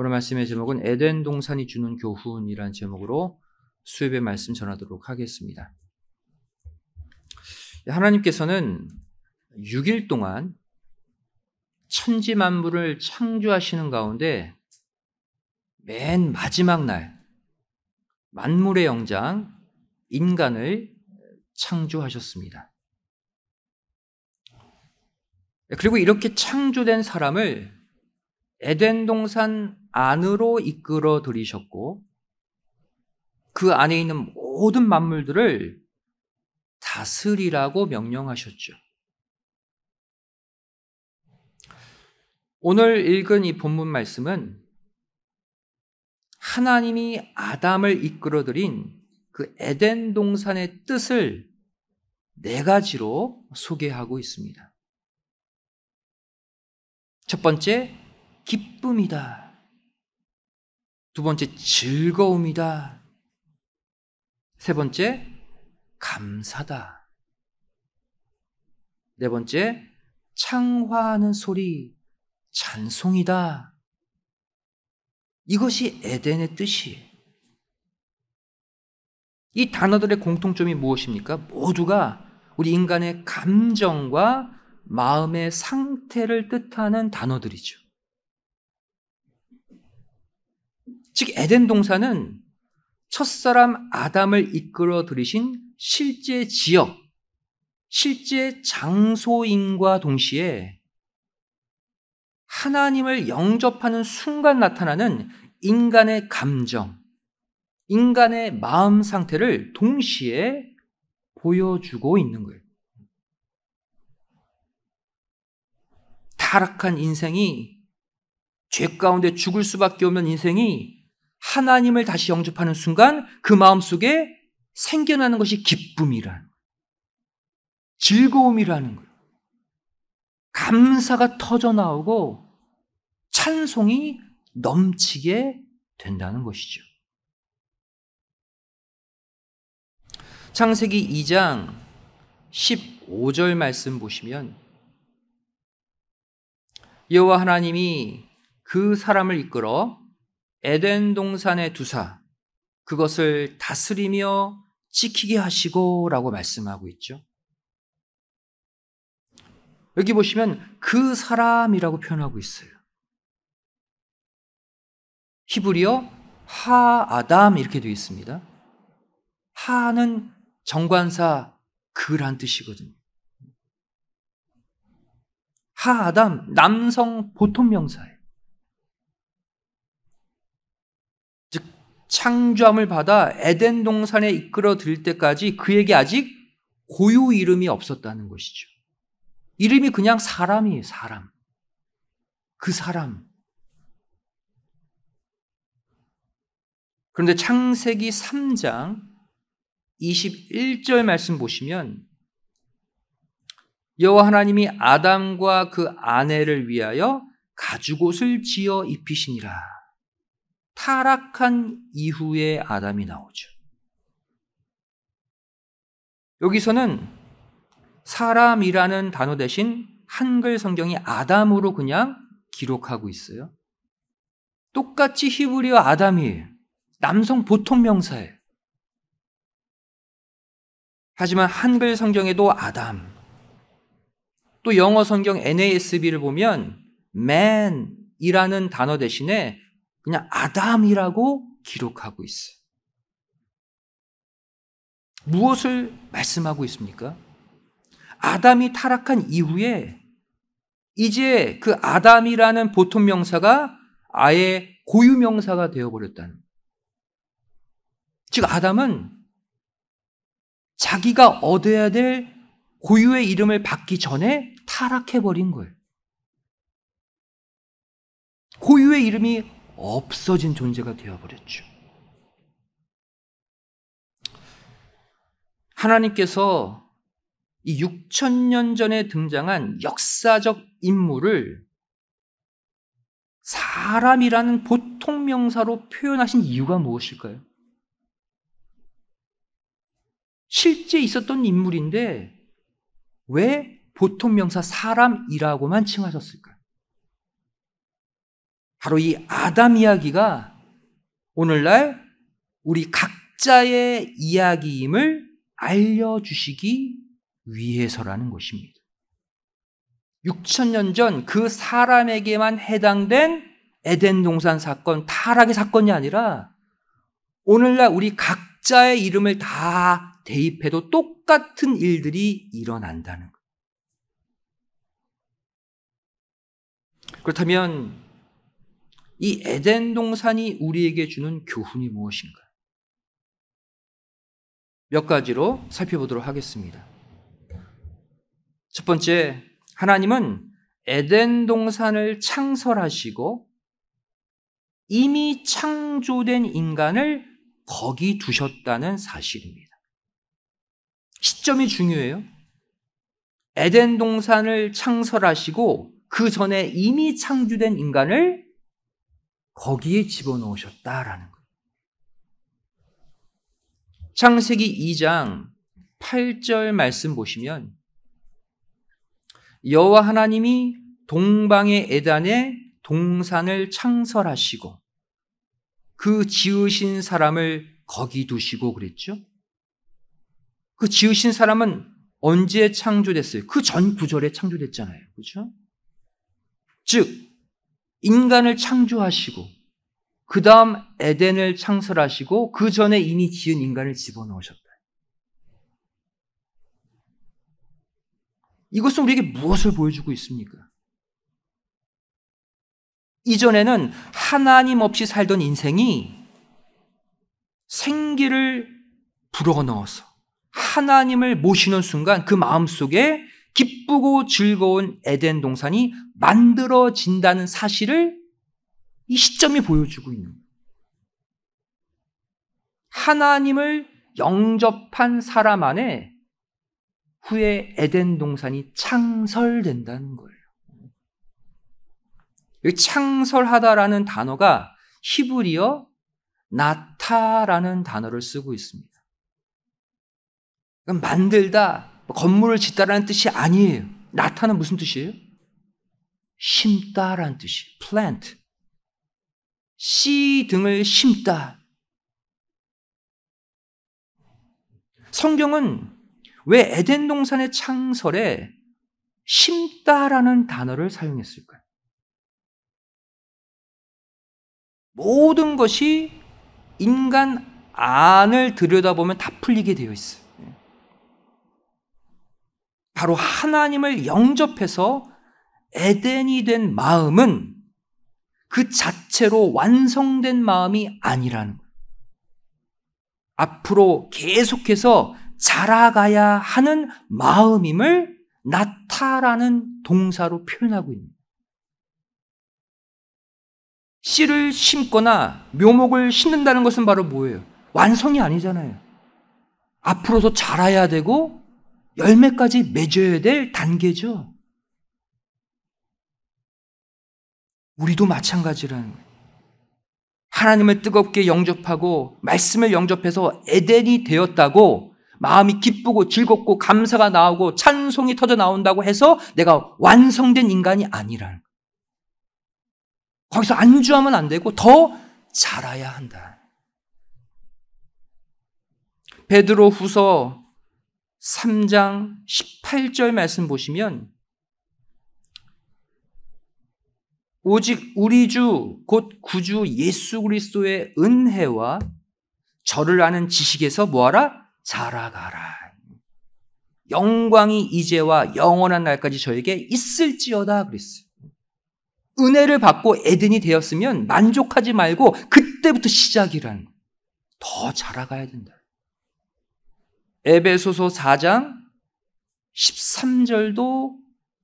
오늘 말씀의 제목은 에덴 동산이 주는 교훈이라는 제목으로 수협의 말씀 전하도록 하겠습니다. 하나님께서는 6일 동안 천지 만물을 창조하시는 가운데 맨 마지막 날 만물의 영장 인간을 창조하셨습니다. 그리고 이렇게 창조된 사람을 에덴 동산 안으로 이끌어 들이셨고 그 안에 있는 모든 만물들을 다스리라고 명령하셨죠. 오늘 읽은 이 본문 말씀은 하나님이 아담을 이끌어들인 그 에덴 동산의 뜻을 네 가지로 소개하고 있습니다. 첫 번째, 기쁨이다. 두 번째, 즐거움이다. 세 번째, 감사다. 네 번째, 창화하는 소리, 찬송이다. 이것이 에덴의 뜻이에요. 이 단어들의 공통점이 무엇입니까? 모두가 우리 인간의 감정과 마음의 상태를 뜻하는 단어들이죠. 즉 에덴 동산은 첫사람 아담을 이끌어 들이신 실제 지역, 실제 장소인과 동시에 하나님을 영접하는 순간 나타나는 인간의 감정, 인간의 마음 상태를 동시에 보여주고 있는 거예요. 타락한 인생이 죄 가운데 죽을 수밖에 없는 인생이 하나님을 다시 영접하는 순간 그 마음속에 생겨나는 것이 기쁨이라는 거예요. 즐거움이라는 거예요. 감사가 터져 나오고 찬송이 넘치게 된다는 것이죠. 창세기 2장 15절 말씀 보시면 여호와 하나님이 그 사람을 이끌어 에덴 동산의 두사 그것을 다스리며 지키게 하시고라고 말씀하고 있죠. 여기 보시면 그 사람이라고 표현하고 있어요. 히브리어 하 아담 이렇게 되어 있습니다. 하는 정관사 그란 뜻이거든요. 하 아담 남성 보통 명사예요. 창조함을 받아 에덴 동산에 이끌어 들 때까지 그에게 아직 고유 이름이 없었다는 것이죠. 이름이 그냥 사람이에요, 사람. 그 사람. 그런데 창세기 3장 21절 말씀 보시면 여호와 하나님이 아담과 그 아내를 위하여 가죽옷을 지어 입히시니라. 타락한 이후에 아담이 나오죠. 여기서는 사람이라는 단어 대신 한글 성경이 아담으로 그냥 기록하고 있어요. 똑같이 히브리어 아담이 남성 보통 명사예요. 하지만 한글 성경에도 아담, 또 영어 성경 NASB를 보면 man이라는 단어 대신에 그냥 아담이라고 기록하고 있어요. 무엇을 말씀하고 있습니까? 아담이 타락한 이후에 이제 그 아담이라는 보통 명사가 아예 고유 명사가 되어버렸다는. 즉, 아담은 자기가 얻어야 될 고유의 이름을 받기 전에 타락해버린 거예요. 고유의 이름이 없어진 존재가 되어버렸죠. 하나님께서 이 6천년 전에 등장한 역사적 인물을 사람이라는 보통 명사로 표현하신 이유가 무엇일까요? 실제 있었던 인물인데 왜 보통 명사 사람이라고만 칭하셨을까? 바로 이 아담 이야기가 오늘날 우리 각자의 이야기임을 알려주시기 위해서라는 것입니다. 6천년 전 그 사람에게만 해당된 에덴 동산 사건, 타락의 사건이 아니라 오늘날 우리 각자의 이름을 다 대입해도 똑같은 일들이 일어난다는 것. 그렇다면 이 에덴 동산이 우리에게 주는 교훈이 무엇인가? 몇 가지로 살펴보도록 하겠습니다. 첫 번째, 하나님은 에덴 동산을 창설하시고 이미 창조된 인간을 거기 두셨다는 사실입니다. 시점이 중요해요. 에덴 동산을 창설하시고 그 전에 이미 창조된 인간을 거기에 집어넣으셨다라는 거예요. 창세기 2장 8절 말씀 보시면 여호와 하나님이 동방의 에단에 동산을 창설하시고 그 지으신 사람을 거기 두시고 그랬죠. 그 지으신 사람은 언제 창조됐어요? 그 전 구절에 창조됐잖아요. 그렇죠? 즉 인간을 창조하시고 그 다음 에덴을 창설하시고 그 전에 이미 지은 인간을 집어넣으셨다. 이것은 우리에게 무엇을 보여주고 있습니까? 이전에는 하나님 없이 살던 인생이 생기를 불어 넣어서 하나님을 모시는 순간 그 마음 속에 기쁘고 즐거운 에덴 동산이 만들어진다는 사실을 이 시점이 보여주고 있는 거예요. 하나님을 영접한 사람 안에 후에 에덴 동산이 창설된다는 거예요. 창설하다라는 단어가 히브리어 나타라는 단어를 쓰고 있습니다. 그러니까 만들다, 건물을 짓다라는 뜻이 아니에요. 나타는 무슨 뜻이에요? 심다라는 뜻이 plant. 씨 등을 심다. 성경은 왜 에덴 동산의 창설에 심다라는 단어를 사용했을까요? 모든 것이 인간 안을 들여다보면 다 풀리게 되어 있어요. 바로 하나님을 영접해서 에덴이 된 마음은 그 자체로 완성된 마음이 아니라는 거예요. 앞으로 계속해서 자라가야 하는 마음임을 나타라는 동사로 표현하고 있는 씨를 심거나 묘목을 심는다는 것은 바로 뭐예요? 완성이 아니잖아요. 앞으로서 자라야 되고 열매까지 맺어야 될 단계죠. 우리도 마찬가지라는 거예요. 하나님을 뜨겁게 영접하고 말씀을 영접해서 에덴이 되었다고 마음이 기쁘고 즐겁고 감사가 나오고 찬송이 터져 나온다고 해서 내가 완성된 인간이 아니라는 거기서 안주하면 안 되고 더 자라야 한다. 베드로 후서 3장 18절 말씀 보시면 오직 우리 주 곧 구주 예수 그리스도의 은혜와 저를 아는 지식에서 뭐하라 자라가라. 영광이 이제와 영원한 날까지 저에게 있을지어다 그랬어요. 은혜를 받고 에덴이 되었으면 만족하지 말고 그때부터 시작이란 더 자라가야 된다. 에베소서 4장 13절도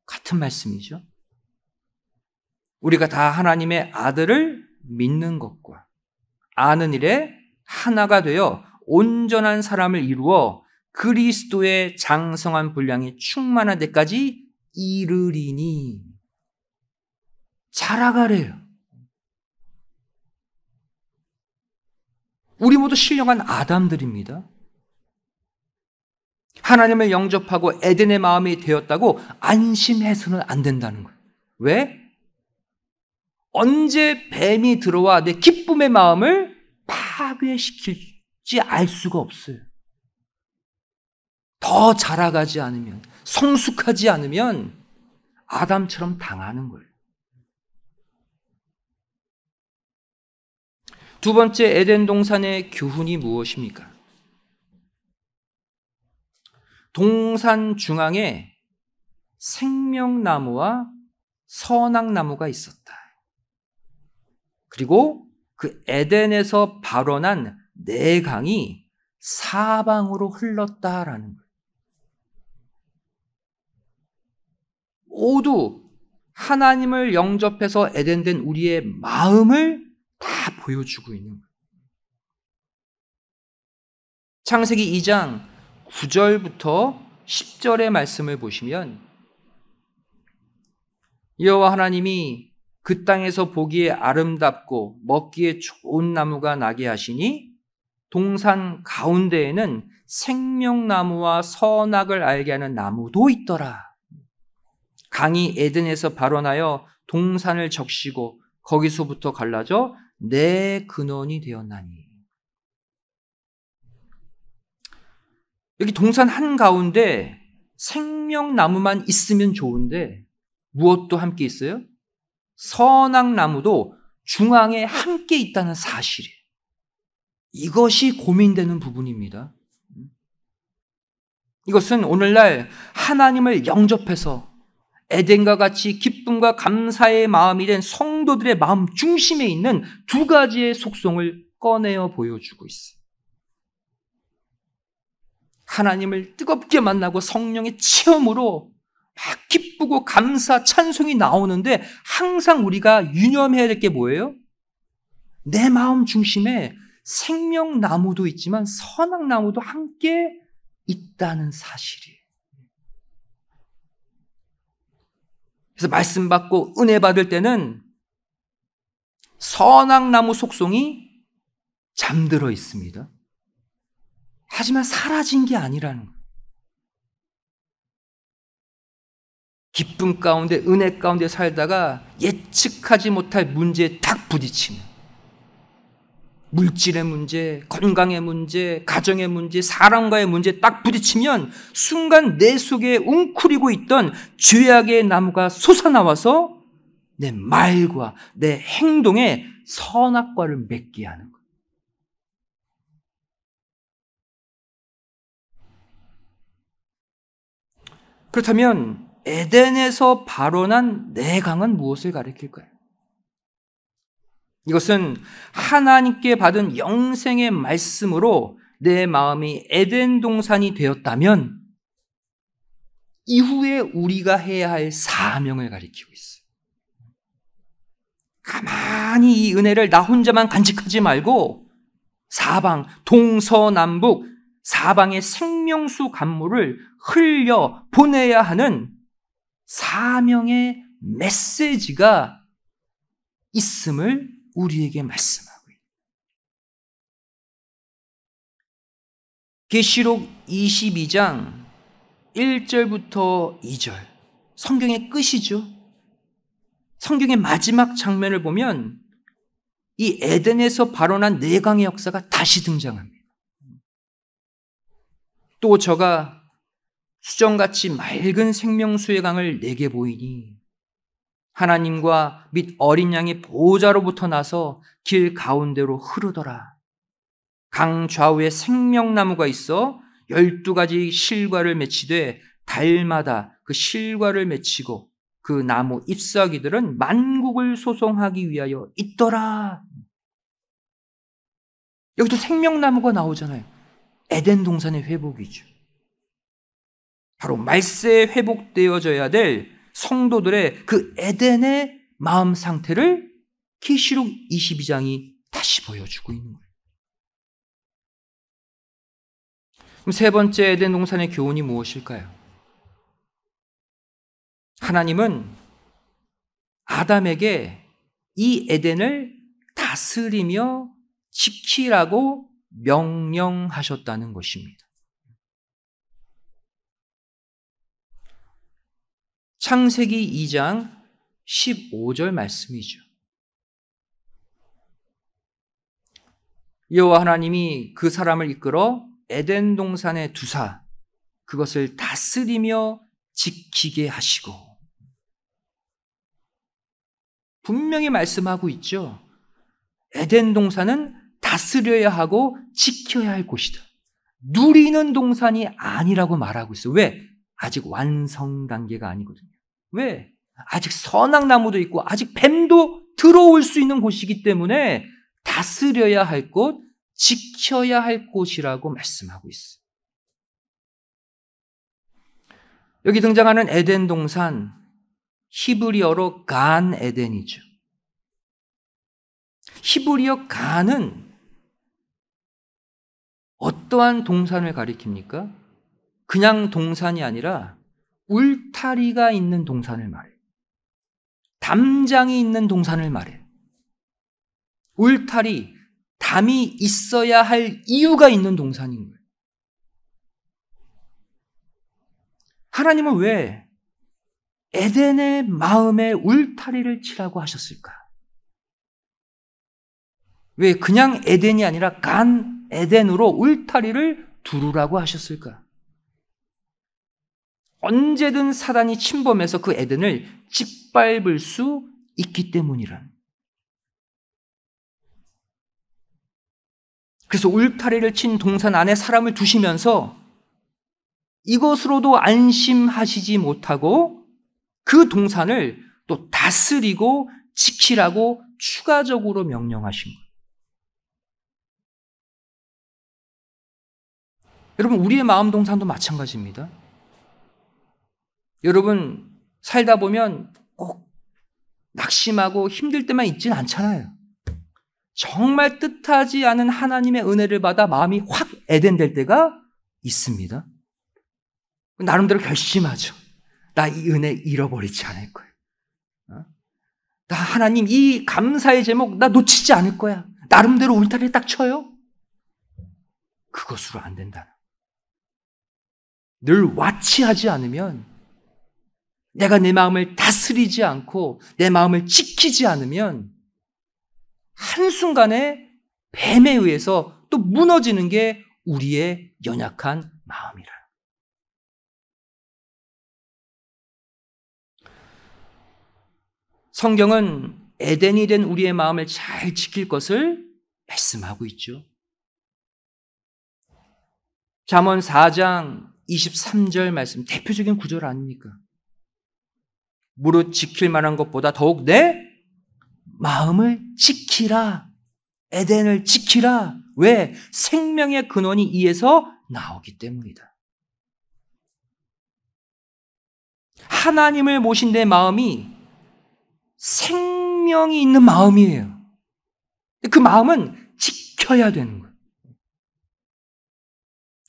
같은 말씀이죠. 우리가 다 하나님의 아들을 믿는 것과 아는 일에 하나가 되어 온전한 사람을 이루어 그리스도의 장성한 분량이 충만한 데까지 이르리니 자라가래요. 우리 모두 신령한 아담들입니다. 하나님을 영접하고 에덴의 마음이 되었다고 안심해서는 안 된다는 거예요. 왜? 언제 뱀이 들어와 내 기쁨의 마음을 파괴시킬지 알 수가 없어요. 더 자라가지 않으면, 성숙하지 않으면 아담처럼 당하는 거예요. 두 번째 에덴 동산의 교훈이 무엇입니까? 동산 중앙에 생명나무와 선악나무가 있었다. 그리고 그 에덴에서 발원한 네 강이 사방으로 흘렀다라는 거예요. 모두 하나님을 영접해서 에덴된 우리의 마음을 다 보여주고 있는 거예요. 창세기 2장 9절부터 10절의 말씀을 보시면 여호와 하나님이 그 땅에서 보기에 아름답고 먹기에 좋은 나무가 나게 하시니 동산 가운데에는 생명나무와 선악을 알게 하는 나무도 있더라. 강이 에덴에서 발원하여 동산을 적시고 거기서부터 갈라져 내 근원이 되었나니. 여기 동산 한가운데 생명나무만 있으면 좋은데 무엇도 함께 있어요? 선악나무도 중앙에 함께 있다는 사실이에요. 이것이 고민되는 부분입니다. 이것은 오늘날 하나님을 영접해서 에덴과 같이 기쁨과 감사의 마음이 된 성도들의 마음 중심에 있는 두 가지의 속성을 꺼내어 보여주고 있어요. 하나님을 뜨겁게 만나고 성령의 체험으로 막 기쁘고 감사, 찬송이 나오는데 항상 우리가 유념해야 될 게 뭐예요? 내 마음 중심에 생명나무도 있지만 선악나무도 함께 있다는 사실이에요. 그래서 말씀 받고 은혜 받을 때는 선악나무 속송이 잠들어 있습니다. 하지만 사라진 게 아니라는 거예요. 기쁨 가운데 은혜 가운데 살다가 예측하지 못할 문제에 딱 부딪히면 물질의 문제, 건강의 문제, 가정의 문제, 사람과의 문제 딱 부딪히면 순간 내 속에 웅크리고 있던 죄악의 나무가 솟아나와서 내 말과 내 행동에 선악과를 맺게 하는 것. 그렇다면 에덴에서 발원한 내강은 무엇을 가리킬까요? 이것은 하나님께 받은 영생의 말씀으로 내 마음이 에덴 동산이 되었다면 이후에 우리가 해야 할 사명을 가리키고 있어요. 가만히 이 은혜를 나 혼자만 간직하지 말고 사방, 동서남북, 사방의 생명수 간물을 흘려 보내야 하는 사명의 메시지가 있음을 우리에게 말씀하고 있다. 계시록 22장 1절부터 2절 성경의 끝이죠. 성경의 마지막 장면을 보면 이 에덴에서 발언한 내강의 역사가 다시 등장합니다. 또 저가 수정같이 맑은 생명수의 강을 내게 보이니 하나님과 및 어린 양의 보호자로부터 나서 길 가운데로 흐르더라. 강 좌우에 생명나무가 있어 열두 가지 실과를 맺히되 달마다 그 실과를 맺히고 그 나무 잎사귀들은 만국을 소송하기 위하여 있더라. 여기도 생명나무가 나오잖아요. 에덴 동산의 회복이죠. 바로 말세에 회복되어져야 될 성도들의 그 에덴의 마음 상태를 계시록 22장이 다시 보여주고 있는 거예요. 세 번째 에덴 동산의 교훈이 무엇일까요? 하나님은 아담에게 이 에덴을 다스리며 지키라고 명령하셨다는 것입니다. 창세기 2장 15절 말씀이죠. 여호와 하나님이 그 사람을 이끌어 에덴 동산에 두사 그것을 다스리며 지키게 하시고 분명히 말씀하고 있죠. 에덴 동산은 다스려야 하고 지켜야 할 곳이다. 누리는 동산이 아니라고 말하고 있어. 왜? 아직 완성 단계가 아니거든요. 왜? 아직 선악나무도 있고 아직 뱀도 들어올 수 있는 곳이기 때문에 다스려야 할 곳, 지켜야 할 곳이라고 말씀하고 있어. 여기 등장하는 에덴 동산 히브리어로 간 에덴이죠. 히브리어 간은 어떠한 동산을 가리킵니까? 그냥 동산이 아니라 울타리가 있는 동산을 말해. 담장이 있는 동산을 말해. 울타리, 담이 있어야 할 이유가 있는 동산인 거예요. 하나님은 왜 에덴의 마음에 울타리를 치라고 하셨을까? 왜 그냥 에덴이 아니라 간 에덴으로 울타리를 두르라고 하셨을까? 언제든 사단이 침범해서 그 에덴을 짓밟을 수 있기 때문이란. 그래서 울타리를 친 동산 안에 사람을 두시면서 이것으로도 안심하시지 못하고 그 동산을 또 다스리고 지키라고 추가적으로 명령하신 거 여러분 우리의 마음 동산도 마찬가지입니다. 여러분 살다 보면 꼭 낙심하고 힘들 때만 있진 않잖아요. 정말 뜻하지 않은 하나님의 은혜를 받아 마음이 확 애된될 때가 있습니다. 나름대로 결심하죠. 나 이 은혜 잃어버리지 않을 거야. 어? 나 하나님 이 감사의 제목 나 놓치지 않을 거야. 나름대로 울타리를 딱 쳐요. 그것으로 안된다 늘 와치하지 않으면 내가 내 마음을 다스리지 않고 내 마음을 지키지 않으면 한순간에 뱀에 의해서 또 무너지는 게 우리의 연약한 마음이라. 성경은 에덴이 된 우리의 마음을 잘 지킬 것을 말씀하고 있죠. 잠언 4장 23절 말씀 대표적인 구절 아닙니까? 무릇 지킬 만한 것보다 더욱 내 마음을 지키라. 에덴을 지키라. 왜? 생명의 근원이 이에서 나오기 때문이다. 하나님을 모신 내 마음이 생명이 있는 마음이에요. 그 마음은 지켜야 되는 거예요.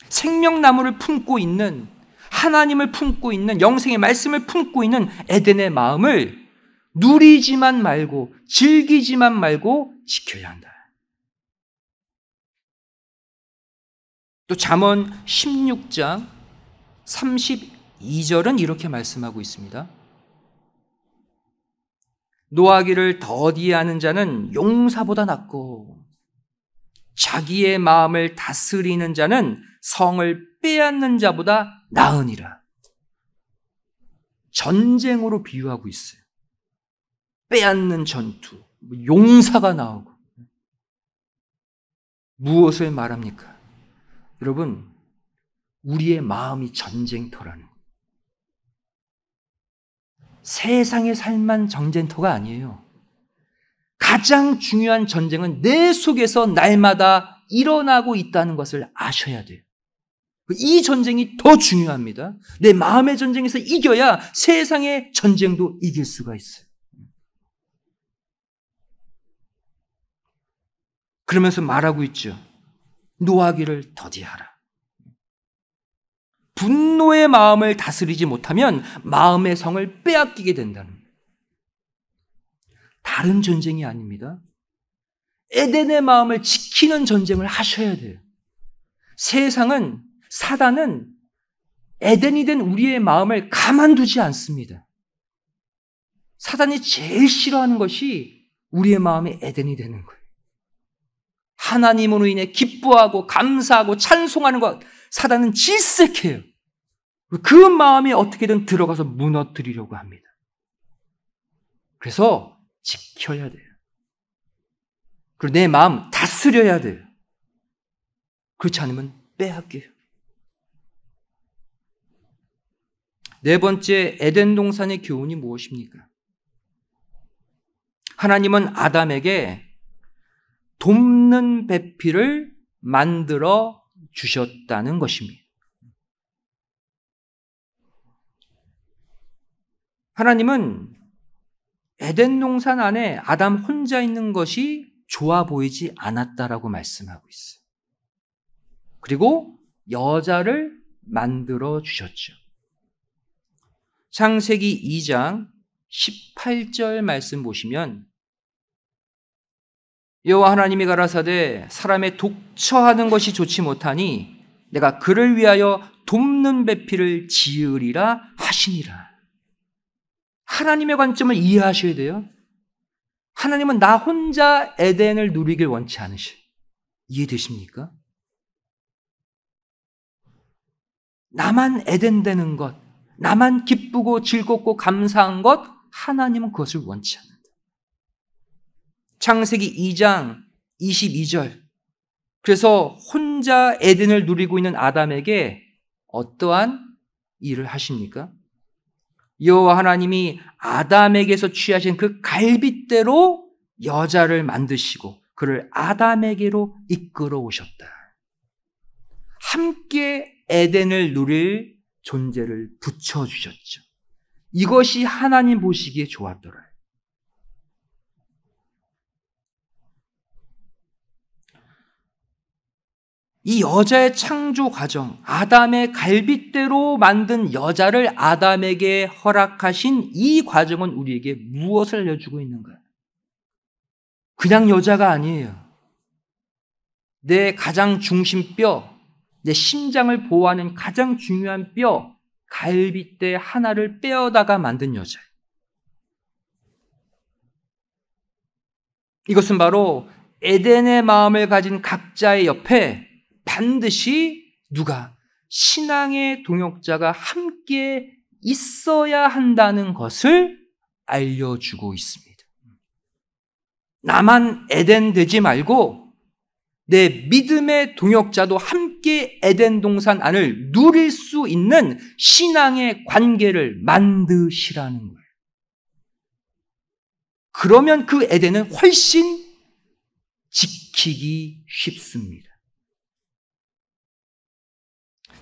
생명나무를 품고 있는 하나님을 품고 있는 영생의 말씀을 품고 있는 에덴의 마음을 누리지만 말고 즐기지만 말고 지켜야 한다. 또 잠언 16장 32절은 이렇게 말씀하고 있습니다. 노하기를 더디하는 자는 용사보다 낫고 자기의 마음을 다스리는 자는 성을 빼앗는 자보다 나으니라. 전쟁으로 비유하고 있어요. 빼앗는 전투, 뭐 용사가 나오고. 무엇을 말합니까? 여러분, 우리의 마음이 전쟁터라는 거예요. 세상의 삶만 전쟁터가 아니에요. 가장 중요한 전쟁은 내 속에서 날마다 일어나고 있다는 것을 아셔야 돼요. 그 이 전쟁이 더 중요합니다. 내 마음의 전쟁에서 이겨야 세상의 전쟁도 이길 수가 있어요. 그러면서 말하고 있죠. 노하기를 더디하라. 분노의 마음을 다스리지 못하면 마음의 성을 빼앗기게 된다는 다른 전쟁이 아닙니다. 에덴의 마음을 지키는 전쟁을 하셔야 돼요. 세상은 사단은 에덴이 된 우리의 마음을 가만두지 않습니다. 사단이 제일 싫어하는 것이 우리의 마음이 에덴이 되는 거예요. 하나님으로 인해 기뻐하고 감사하고 찬송하는 것 사단은 질색해요. 그 마음이 어떻게든 들어가서 무너뜨리려고 합니다. 그래서 지켜야 돼요. 그리고 내 마음 다스려야 돼요. 그렇지 않으면 빼앗겨요. 네 번째 에덴 동산의 교훈이 무엇입니까? 하나님은 아담에게 돕는 배필을 만들어 주셨다는 것입니다. 하나님은 에덴 동산 안에 아담 혼자 있는 것이 좋아 보이지 않았다라고 말씀하고 있어요. 그리고 여자를 만들어 주셨죠. 창세기 2장 18절 말씀 보시면 여호와 하나님이 가라사대 사람의 독처하는 것이 좋지 못하니 내가 그를 위하여 돕는 배필을 지으리라 하시니라. 하나님의 관점을 이해하셔야 돼요. 하나님은 나 혼자 에덴을 누리길 원치 않으셔. 이해되십니까? 나만 에덴 되는 것, 나만 기쁘고 즐겁고 감사한 것 하나님은 그것을 원치 않는다. 창세기 2장 22절. 그래서 혼자 에덴을 누리고 있는 아담에게 어떠한 일을 하십니까? 여호와 하나님이 아담에게서 취하신 그 갈빗대로 여자를 만드시고 그를 아담에게로 이끌어 오셨다. 함께 에덴을 누릴 존재를 붙여주셨죠. 이것이 하나님 보시기에 좋았더라. 이 여자의 창조 과정, 아담의 갈빗대로 만든 여자를 아담에게 허락하신 이 과정은 우리에게 무엇을 알려주고 있는가? 그냥 여자가 아니에요. 내 가장 중심뼈, 내 심장을 보호하는 가장 중요한 뼈, 갈비뼈 하나를 빼어다가 만든 여자예 이것은 바로 에덴의 마음을 가진 각자의 옆에 반드시 누가 신앙의 동역자가 함께 있어야 한다는 것을 알려주고 있습니다. 나만 에덴 되지 말고 내 믿음의 동역자도 함께 에덴 동산 안을 누릴 수 있는 신앙의 관계를 만드시라는 거예요. 그러면 그 에덴은 훨씬 지키기 쉽습니다.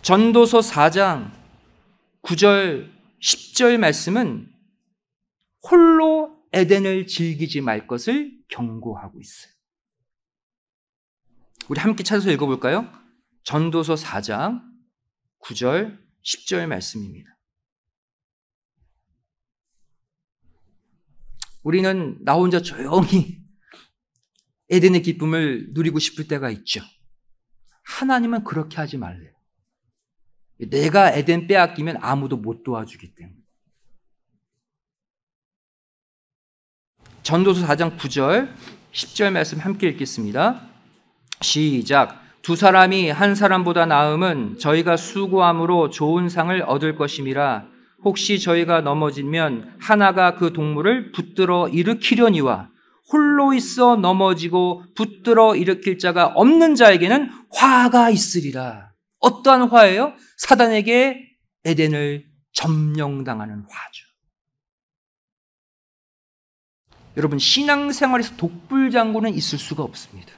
전도서 4장 9절 10절 말씀은 홀로 에덴을 즐기지 말 것을 경고하고 있어요. 우리 함께 찾아서 읽어볼까요? 전도서 4장 9절 10절 말씀입니다. 우리는 나 혼자 조용히 에덴의 기쁨을 누리고 싶을 때가 있죠. 하나님은 그렇게 하지 말래 내가 에덴 빼앗기면 아무도 못 도와주기 때문에. 전도서 4장 9절, 10절 말씀 함께 읽겠습니다. 시작. 두 사람이 한 사람보다 나음은 저희가 수고함으로 좋은 상을 얻을 것임이라 혹시 저희가 넘어지면 하나가 그 동물을 붙들어 일으키려니와 홀로 있어 넘어지고 붙들어 일으킬 자가 없는 자에게는 화가 있으리라. 어떠한 화예요? 사단에게 에덴을 점령당하는 화죠. 여러분, 신앙생활에서 독불장군은 있을 수가 없습니다.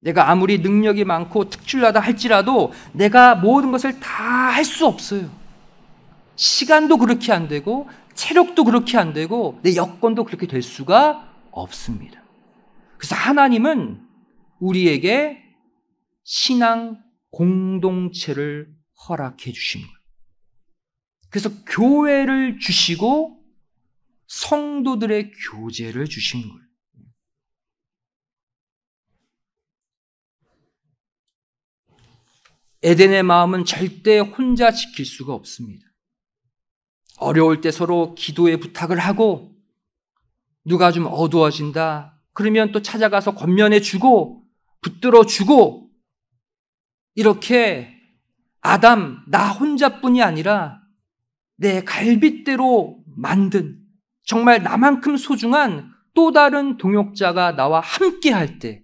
내가 아무리 능력이 많고 특출나다 할지라도 내가 모든 것을 다 할 수 없어요. 시간도 그렇게 안 되고 체력도 그렇게 안 되고 내 여건도 그렇게 될 수가 없습니다. 그래서 하나님은 우리에게 신앙 공동체를 허락해 주신 거예요. 그래서 교회를 주시고 성도들의 교제를 주신 거예요. 에덴의 마음은 절대 혼자 지킬 수가 없습니다. 어려울 때 서로 기도에 부탁을 하고 누가 좀 어두워진다. 그러면 또 찾아가서 권면해 주고 붙들어 주고 이렇게 아담 나 혼자뿐이 아니라 내 갈빗대로 만든 정말 나만큼 소중한 또 다른 동역자가 나와 함께 할 때,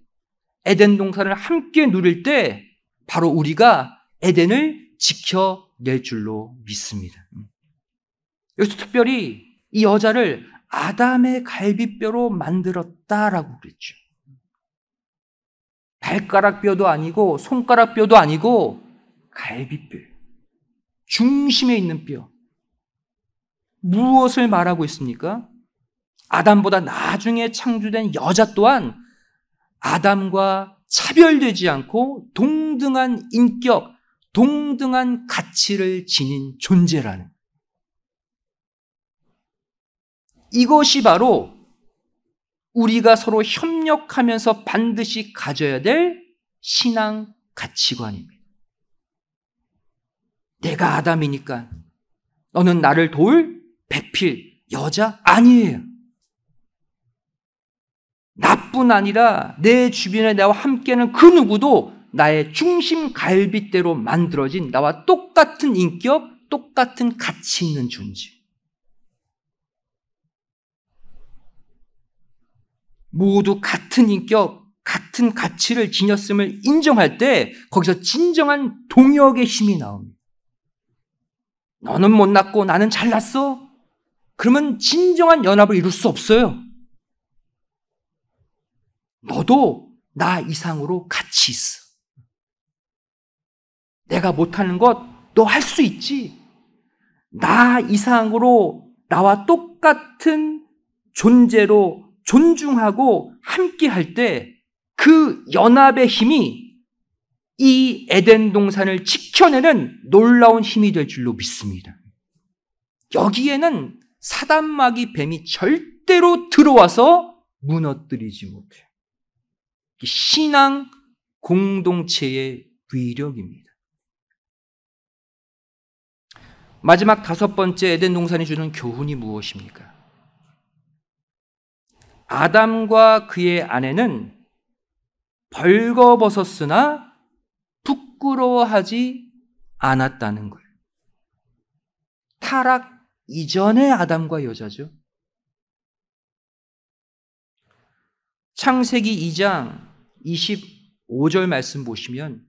에덴 동산을 함께 누릴 때, 바로 우리가 에덴을 지켜낼 줄로 믿습니다. 여기서 특별히 이 여자를 아담의 갈비뼈로 만들었다라고 그랬죠. 발가락뼈도 아니고 손가락뼈도 아니고 갈비뼈. 중심에 있는 뼈. 무엇을 말하고 있습니까? 아담보다 나중에 창조된 여자 또한 아담과 차별되지 않고 동 동등한 인격, 동등한 가치를 지닌 존재라는 이것이 바로 우리가 서로 협력하면서 반드시 가져야 될 신앙 가치관입니다. 내가 아담이니까 너는 나를 도울 배필 여자 아니에요. 나뿐 아니라 내 주변에 나와 함께는그 누구도 나의 중심 갈비대로 만들어진 나와 똑같은 인격, 똑같은 가치 있는 존재. 모두 같은 인격, 같은 가치를 지녔음을 인정할 때 거기서 진정한 동역의 힘이 나옵니다. 너는 못났고 나는 잘났어? 그러면 진정한 연합을 이룰 수 없어요. 너도 나 이상으로 같이 있어. 내가 못하는 것 너 할 수 있지. 나 이상으로 나와 똑같은 존재로 존중하고 함께 할 때 그 연합의 힘이 이 에덴 동산을 지켜내는 놀라운 힘이 될 줄로 믿습니다. 여기에는 사단마귀 뱀이 절대로 들어와서 무너뜨리지 못해 신앙 공동체의 위력입니다. 마지막 다섯 번째 에덴 동산이 주는 교훈이 무엇입니까? 아담과 그의 아내는 벌거벗었으나 부끄러워하지 않았다는 거예요. 타락 이전의 아담과 여자죠. 창세기 2장 25절 말씀 보시면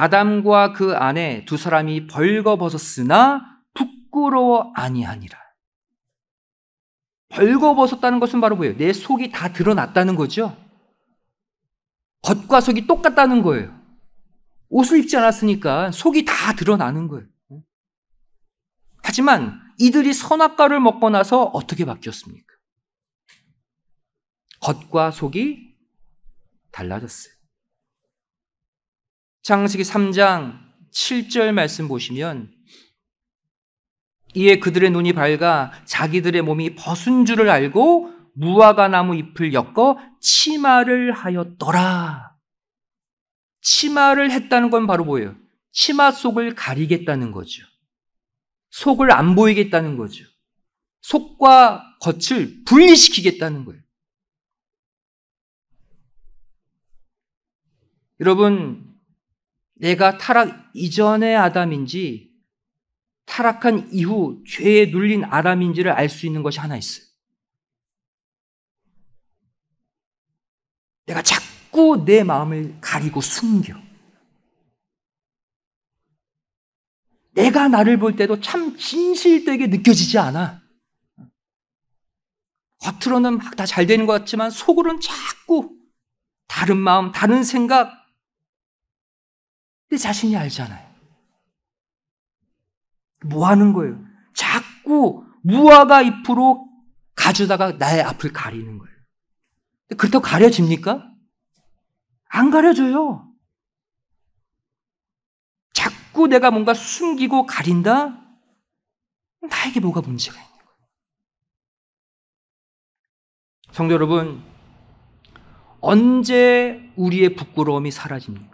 아담과 그 아내 두 사람이 벌거벗었으나 부끄러워 아니하니라. 벌거벗었다는 것은 바로 뭐예요? 내 속이 다 드러났다는 거죠. 겉과 속이 똑같다는 거예요. 옷을 입지 않았으니까 속이 다 드러나는 거예요. 하지만 이들이 선악과를 먹고 나서 어떻게 바뀌었습니까? 겉과 속이 달라졌어요. 창세기 3장 7절 말씀 보시면 이에 그들의 눈이 밝아 자기들의 몸이 벗은 줄을 알고 무화과 나무 잎을 엮어 치마를 하였더라. 치마를 했다는 건 바로 뭐예요? 치마 속을 가리겠다는 거죠. 속을 안 보이겠다는 거죠. 속과 겉을 분리시키겠다는 거예요. 여러분, 내가 타락 이전의 아담인지 타락한 이후 죄에 눌린 아담인지를 알 수 있는 것이 하나 있어요. 내가 자꾸 내 마음을 가리고 숨겨. 내가 나를 볼 때도 참 진실되게 느껴지지 않아. 겉으로는 막 다 잘 되는 것 같지만 속으로는 자꾸 다른 마음, 다른 생각, 근데 자신이 알잖아요. 뭐 하는 거예요? 자꾸 무화과 잎으로 가주다가 나의 앞을 가리는 거예요. 그렇다고 가려집니까? 안 가려져요. 자꾸 내가 뭔가 숨기고 가린다? 나에게 뭐가 문제가 있는 거예요. 성도 여러분, 언제 우리의 부끄러움이 사라집니까?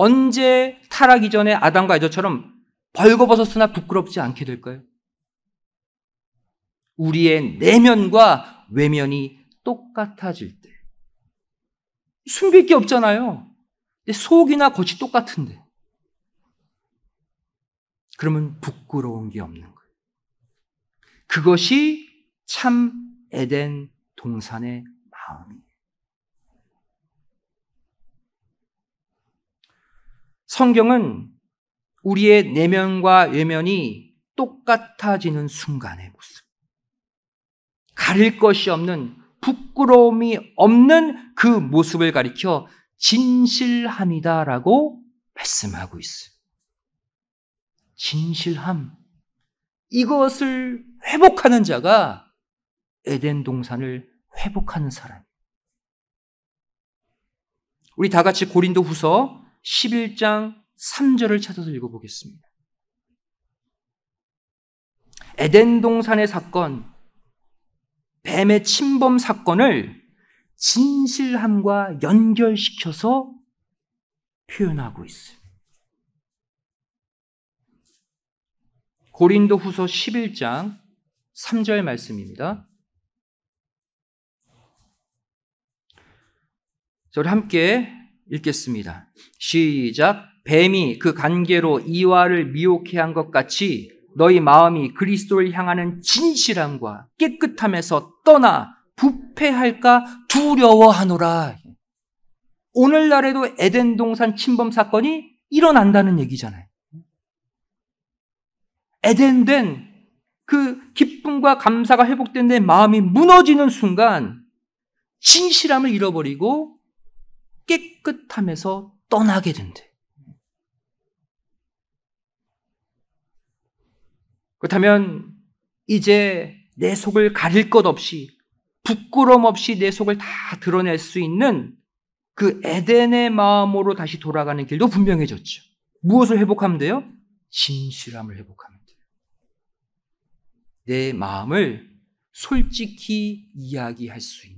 언제 타락이 전에 아담과 에저처럼 벌거벗었으나 부끄럽지 않게 될까요? 우리의 내면과 외면이 똑같아질 때. 숨길 게 없잖아요. 속이나 겉이 똑같은데. 그러면 부끄러운 게 없는 거예요. 그것이 참 에덴 동산의 마음이에요. 성경은 우리의 내면과 외면이 똑같아지는 순간의 모습. 가릴 것이 없는 부끄러움이 없는 그 모습을 가리켜 진실함이다라고 말씀하고 있어요. 진실함. 이것을 회복하는 자가 에덴 동산을 회복하는 사람. 우리 다 같이 고린도 후서 11장 3절을 찾아서 읽어보겠습니다. 에덴 동산의 사건, 뱀의 침범 사건을 진실함과 연결시켜서 표현하고 있습니 고린도 후서 11장 3절 말씀입니다. 저를 함께 읽겠습니다. 시작. 뱀이 그 관계로 이와를 미혹해 한 것 같이 너희 마음이 그리스도를 향하는 진실함과 깨끗함에서 떠나 부패할까 두려워하노라. 오늘날에도 에덴 동산 침범 사건이 일어난다는 얘기잖아요. 에덴된 그 기쁨과 감사가 회복된 내 마음이 무너지는 순간 진실함을 잃어버리고 깨끗함에서 떠나게 된대. 그렇다면 이제 내 속을 가릴 것 없이 부끄럼 없이 내 속을 다 드러낼 수 있는 그 에덴의 마음으로 다시 돌아가는 길도 분명해졌죠. 무엇을 회복하면 돼요? 진실함을 회복하면 돼요. 내 마음을 솔직히 이야기할 수 있는.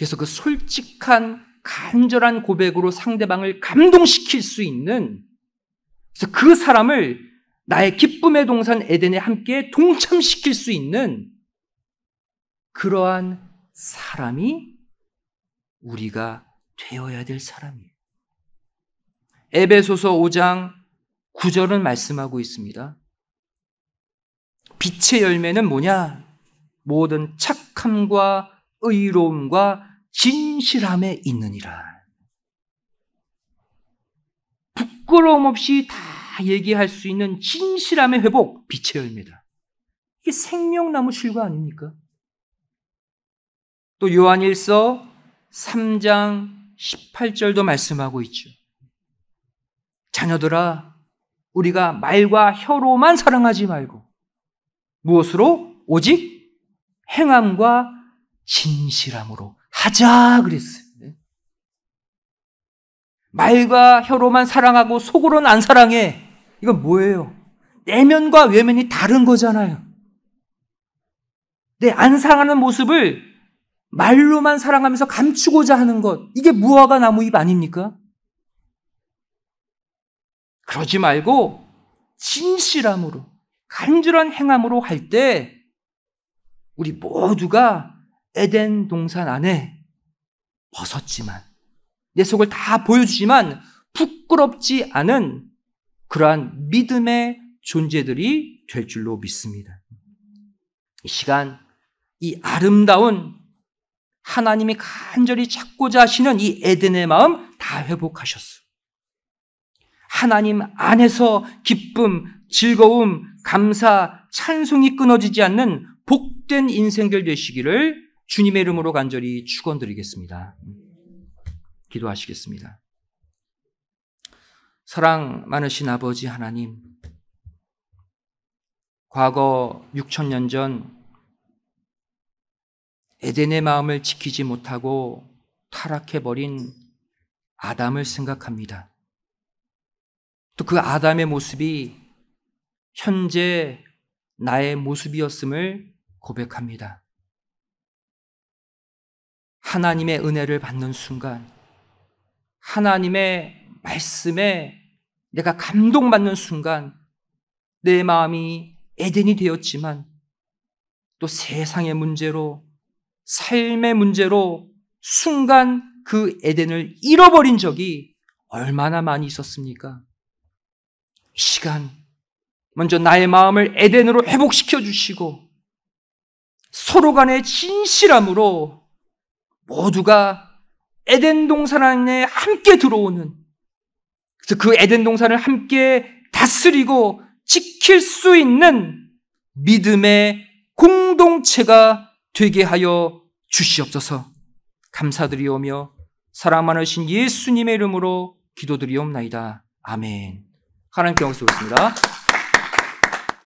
그래서 그 솔직한 간절한 고백으로 상대방을 감동시킬 수 있는 그래서 그 사람을 나의 기쁨의 동산 에덴에 함께 동참시킬 수 있는 그러한 사람이 우리가 되어야 될 사람이에요. 에베소서 5장 9절은 말씀하고 있습니다. 빛의 열매는 뭐냐? 모든 착함과 의로움과 진실함에 있느니라. 부끄러움 없이 다 얘기할 수 있는 진실함의 회복, 빛의 열매다. 이게 생명나무 실과 아닙니까? 또 요한일서 3장 18절도 말씀하고 있죠. 자녀들아, 우리가 말과 혀로만 사랑하지 말고, 무엇으로? 오직 행함과 진실함으로 하자 그랬어요. 네. 말과 혀로만 사랑하고 속으로는 안 사랑해. 이건 뭐예요? 내면과 외면이 다른 거잖아요. 내 안 사랑하는 모습을 말로만 사랑하면서 감추고자 하는 것. 이게 무화과 나무 잎 아닙니까? 그러지 말고 진실함으로 간절한 행함으로 할 때 우리 모두가 에덴 동산 안에 벗었지만 내 속을 다 보여주지만 부끄럽지 않은 그러한 믿음의 존재들이 될 줄로 믿습니다. 이 시간 이 아름다운 하나님이 간절히 찾고자 하시는 이 에덴의 마음 다 회복하셨어. 하나님 안에서 기쁨, 즐거움, 감사, 찬송이 끊어지지 않는 복된 인생들 되시기를 주님의 이름으로 간절히 축원드리겠습니다. 기도하시겠습니다. 사랑 많으신 아버지 하나님, 과거 6천년 전 에덴의 마음을 지키지 못하고 타락해버린 아담을 생각합니다. 또 그 아담의 모습이 현재 나의 모습이었음을 고백합니다. 하나님의 은혜를 받는 순간, 하나님의 말씀에 내가 감동받는 순간, 내 마음이 에덴이 되었지만, 또 세상의 문제로, 삶의 문제로 순간 그 에덴을 잃어버린 적이 얼마나 많이 있었습니까? 시간. 먼저 나의 마음을 에덴으로 회복시켜 주시고, 서로 간의 진실함으로 모두가 에덴 동산 안에 함께 들어오는 그래서 그 에덴 동산을 함께 다스리고 지킬 수 있는 믿음의 공동체가 되게 하여 주시옵소서 감사드리오며 사랑하으신 예수님의 이름으로 기도드리옵나이다. 아멘. 하나님께 영광 돌습니다